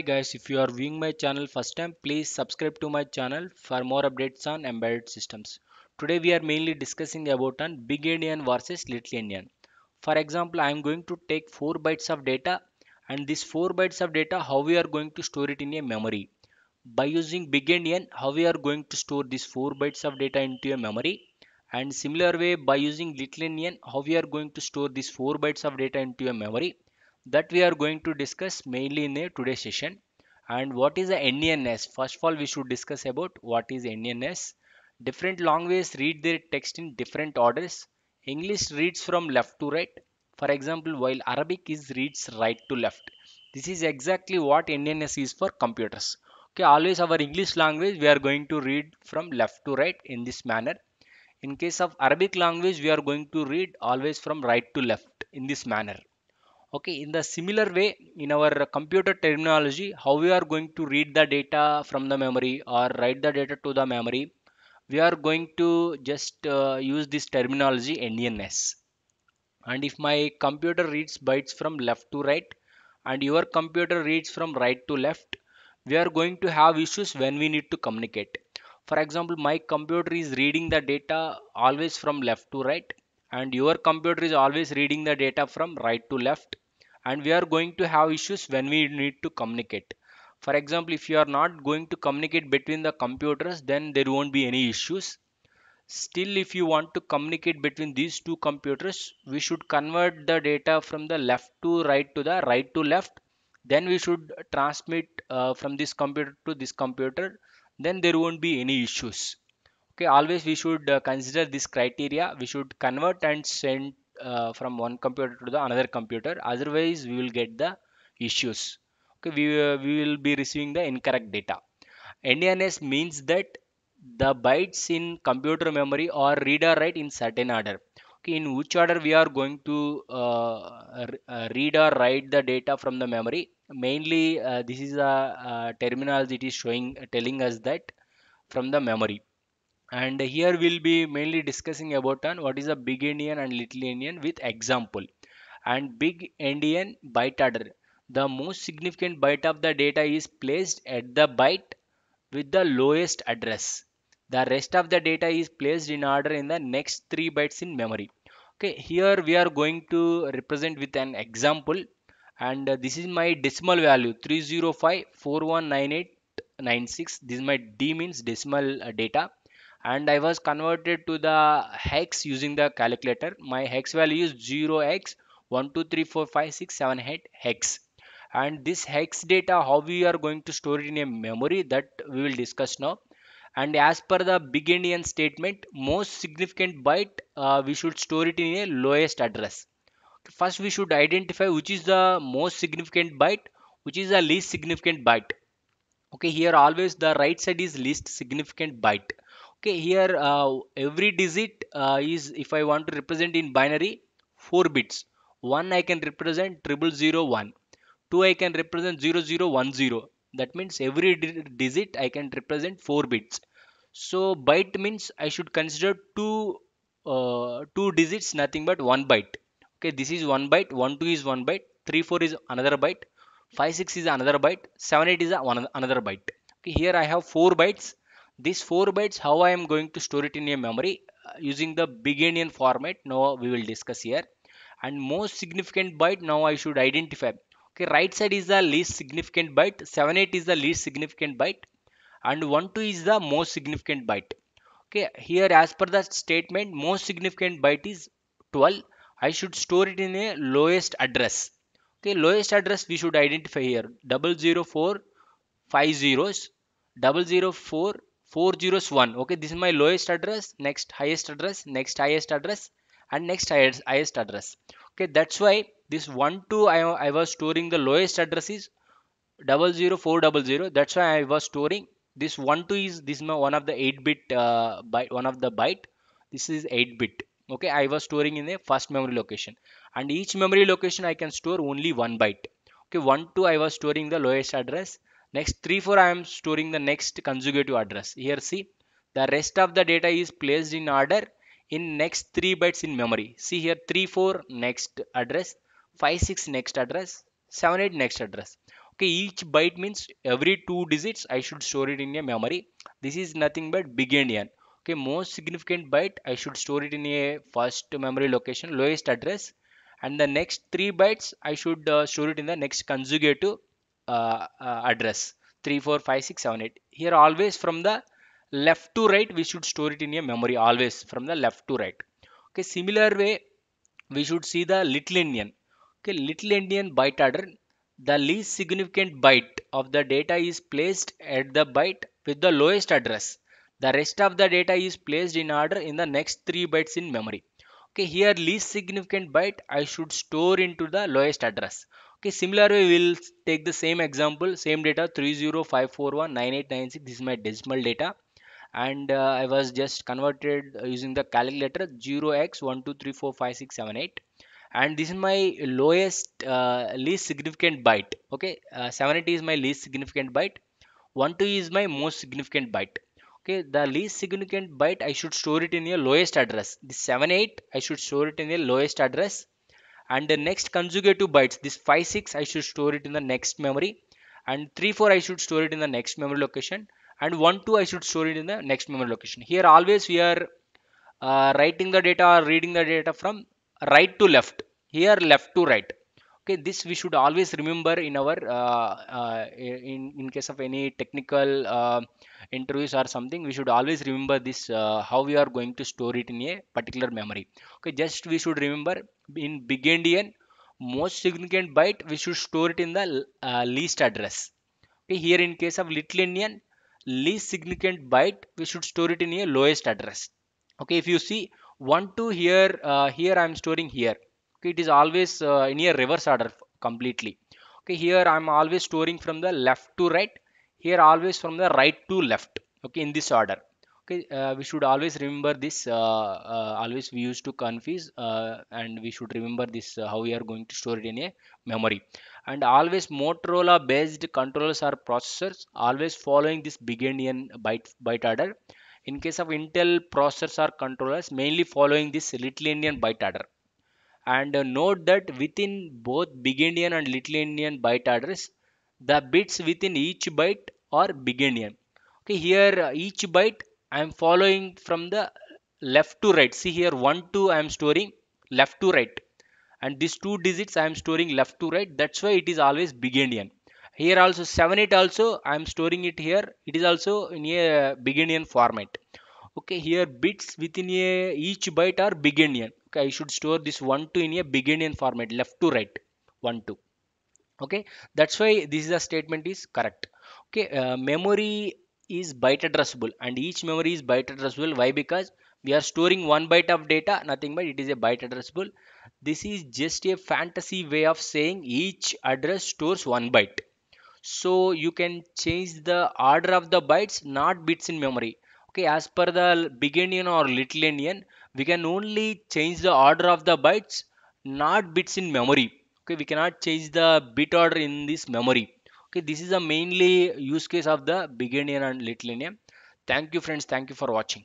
Hi guys, if you are viewing my channel first time, please subscribe to my channel for more updates on embedded systems. Today we are mainly discussing about an big endian versus little endian. For example, I am going to take 4 bytes of data and this 4 bytes of data how we are going to store it in a memory. By using big endian, how we are going to store these 4 bytes of data into a memory and similar way by using little endian, how we are going to store these 4 bytes of data into a memory that we are going to discuss mainly in a today's session and what is the NDNS first of all we should discuss about what is NDNS different languages read their text in different orders English reads from left to right for example while Arabic is reads right to left this is exactly what NDNS is for computers okay always our English language we are going to read from left to right in this manner in case of Arabic language we are going to read always from right to left in this manner okay in the similar way in our computer terminology how we are going to read the data from the memory or write the data to the memory we are going to just uh, use this terminology NDNS and if my computer reads bytes from left to right and your computer reads from right to left we are going to have issues when we need to communicate for example my computer is reading the data always from left to right and your computer is always reading the data from right to left and we are going to have issues when we need to communicate for example if you are not going to communicate between the computers then there won't be any issues still if you want to communicate between these two computers we should convert the data from the left to right to the right to left then we should transmit uh, from this computer to this computer then there won't be any issues okay always we should uh, consider this criteria we should convert and send uh, from one computer to the another computer otherwise we will get the issues okay we, uh, we will be receiving the incorrect data ndns means that the bytes in computer memory are read or write in certain order okay in which order we are going to uh, uh read or write the data from the memory mainly uh, this is a terminals it is showing telling us that from the memory and here we'll be mainly discussing about what is a big endian and little endian with example and big endian byte order the most significant byte of the data is placed at the byte with the lowest address the rest of the data is placed in order in the next three bytes in memory okay here we are going to represent with an example and this is my decimal value 305419896 this is my d means decimal uh, data and I was converted to the hex using the calculator. My hex value is 0x 1, 2, 3, 4, 5, 6, 7, 8 hex. And this hex data, how we are going to store it in a memory that we will discuss now. And as per the big Indian statement, most significant byte, uh, we should store it in a lowest address. First, we should identify which is the most significant byte, which is the least significant byte. Okay, here always the right side is least significant byte okay here uh, every digit uh, is if i want to represent in binary 4 bits 1 i can represent triple zero one. 2 i can represent zero zero one zero. that means every digit i can represent 4 bits so byte means i should consider two uh, two digits nothing but one byte okay this is one byte one two is one byte three four is another byte five six is another byte seven eight is one, another byte okay here i have four bytes these 4 bytes how I am going to store it in a memory uh, using the big endian format now we will discuss here and most significant byte now I should identify okay right side is the least significant byte 7 8 is the least significant byte and 1 2 is the most significant byte okay here as per the statement most significant byte is 12 I should store it in a lowest address okay lowest address we should identify here double zero four five zeros double zero four four zeros one okay this is my lowest address next highest address next highest address and next highest, highest address okay that's why this one two I, I was storing the lowest address is double zero four double zero that's why I was storing this one two is this is my one of the 8 bit uh, byte one of the byte this is 8 bit okay I was storing in a first memory location and each memory location I can store only one byte okay one two I was storing the lowest address next 3 4 i am storing the next consecutive address here see the rest of the data is placed in order in next 3 bytes in memory see here 3 4 next address 5 6 next address 7 8 next address okay each byte means every two digits i should store it in a memory this is nothing but big endian okay most significant byte i should store it in a first memory location lowest address and the next three bytes i should uh, store it in the next consecutive uh, uh 6 address 345678 here always from the left to right we should store it in a memory always from the left to right okay similar way we should see the little endian okay little endian byte order the least significant byte of the data is placed at the byte with the lowest address the rest of the data is placed in order in the next three bytes in memory okay here least significant byte i should store into the lowest address Okay, similar way we'll take the same example, same data 3054199896. This is my decimal data, and uh, I was just converted uh, using the calculator 0x1234567 and this is my lowest uh, least significant byte okay uh, eight is my least significant byte 12 is my most significant byte okay the least significant byte i should store it in your lowest address the 78 i should store it in the lowest address and the next consecutive bytes this 5 6 i should store it in the next memory and 3 4 i should store it in the next memory location and 1 2 i should store it in the next memory location here always we are uh, writing the data or reading the data from right to left here left to right okay this we should always remember in our uh, uh, in in case of any technical uh, interviews or something we should always remember this how we are going to store it in a particular memory okay just we should remember in big endian most significant byte we should store it in the least address okay here in case of little endian least significant byte we should store it in a lowest address okay if you see 1 2 here uh, here i'm storing here okay it is always uh, in a reverse order completely okay here i'm always storing from the left to right here always from the right to left okay in this order okay uh, we should always remember this uh, uh, always we used to confuse uh, and we should remember this uh, how we are going to store it in a memory and always motorola based controllers or processors always following this big-endian byte byte order in case of intel processors or controllers mainly following this little endian byte order and note that within both big endian and little endian byte address, the bits within each byte are big endian. Okay, here uh, each byte I am following from the left to right. See here 1, 2 I am storing left to right and these two digits I am storing left to right. That's why it is always big endian. Here also 7, 8 also I am storing it here. It is also in a big endian format. Okay, here bits within a, each byte are big endian okay, I should store this 1 2 in a big Endian format left to right 1 2 okay that's why this is a statement is correct okay uh, memory is byte addressable and each memory is byte addressable why because we are storing one byte of data nothing but it is a byte addressable this is just a fantasy way of saying each address stores one byte so you can change the order of the bytes not bits in memory okay as per the big endian or little endian we can only change the order of the bytes not bits in memory okay we cannot change the bit order in this memory okay this is the mainly use case of the big endian and little endian thank you friends thank you for watching